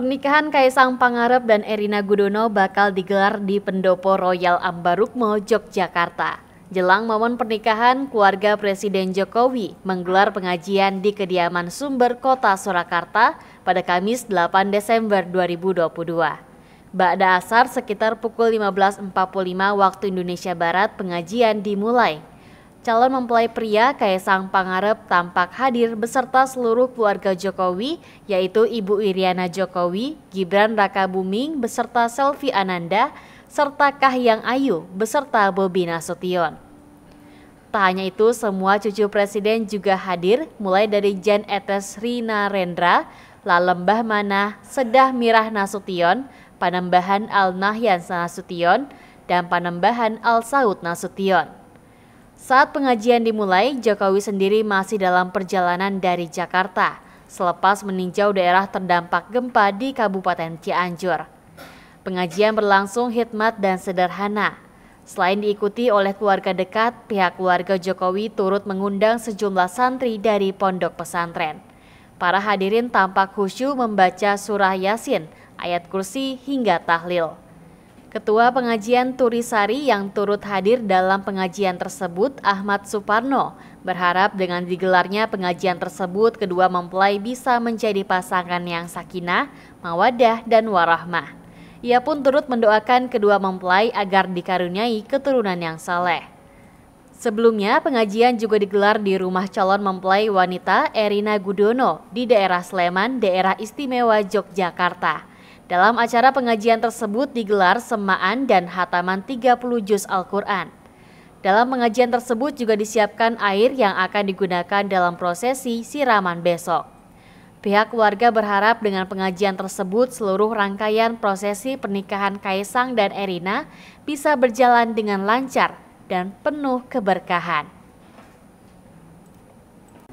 Pernikahan Kaisang Pangarep dan Erina Gudono bakal digelar di Pendopo Royal Ambarukmo, Yogyakarta. Jelang momen pernikahan, keluarga Presiden Jokowi menggelar pengajian di kediaman sumber kota Surakarta pada Kamis 8 Desember 2022. Ba'da asar sekitar pukul 15.45 waktu Indonesia Barat pengajian dimulai. Calon mempelai pria Kaisang Pangarep tampak hadir beserta seluruh keluarga Jokowi, yaitu Ibu Iriana Jokowi, Gibran Rakabuming beserta Selvi Ananda, serta Kahiyang Ayu beserta Bobi Nasution. Tak hanya itu, semua cucu presiden juga hadir, mulai dari Jan Etes Rina Rendra, Lalembah Mana, Sedah Mirah Nasution, Panembahan Al Nahyan Nasution, dan Panembahan Al Saud Nasution. Saat pengajian dimulai, Jokowi sendiri masih dalam perjalanan dari Jakarta selepas meninjau daerah terdampak gempa di Kabupaten Cianjur. Pengajian berlangsung hikmat dan sederhana. Selain diikuti oleh keluarga dekat, pihak keluarga Jokowi turut mengundang sejumlah santri dari pondok pesantren. Para hadirin tampak khusyuk membaca surah Yasin, ayat kursi hingga tahlil. Ketua Pengajian Turisari yang turut hadir dalam pengajian tersebut, Ahmad Suparno, berharap dengan digelarnya pengajian tersebut kedua mempelai bisa menjadi pasangan yang sakinah, mawadah, dan warahmah. Ia pun turut mendoakan kedua mempelai agar dikaruniai keturunan yang saleh. Sebelumnya, pengajian juga digelar di rumah calon mempelai wanita Erina Gudono di daerah Sleman, daerah istimewa Yogyakarta. Dalam acara pengajian tersebut digelar semaan dan hataman 30 juz Al-Quran. Dalam pengajian tersebut juga disiapkan air yang akan digunakan dalam prosesi siraman besok. Pihak warga berharap dengan pengajian tersebut seluruh rangkaian prosesi pernikahan Kaisang dan Erina bisa berjalan dengan lancar dan penuh keberkahan.